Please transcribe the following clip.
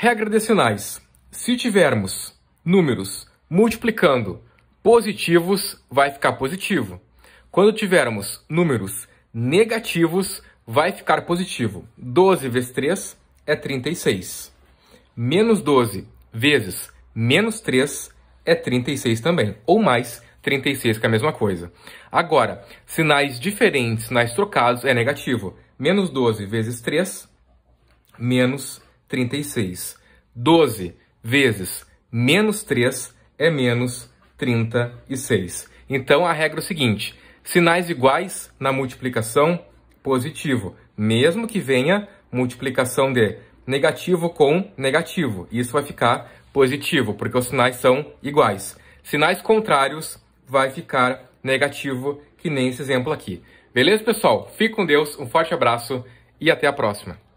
Regra de sinais. Se tivermos números multiplicando positivos, vai ficar positivo. Quando tivermos números negativos, vai ficar positivo. 12 vezes 3 é 36. Menos 12 vezes menos 3 é 36 também, ou mais 36, que é a mesma coisa. Agora, sinais diferentes, sinais trocados, é negativo. Menos 12 vezes 3, menos 36. 12 vezes menos 3 é menos 36. Então, a regra é o seguinte, sinais iguais na multiplicação, positivo, mesmo que venha multiplicação de negativo com negativo. Isso vai ficar positivo, porque os sinais são iguais. Sinais contrários, vai ficar negativo, que nem esse exemplo aqui. Beleza, pessoal? Fique com Deus, um forte abraço e até a próxima.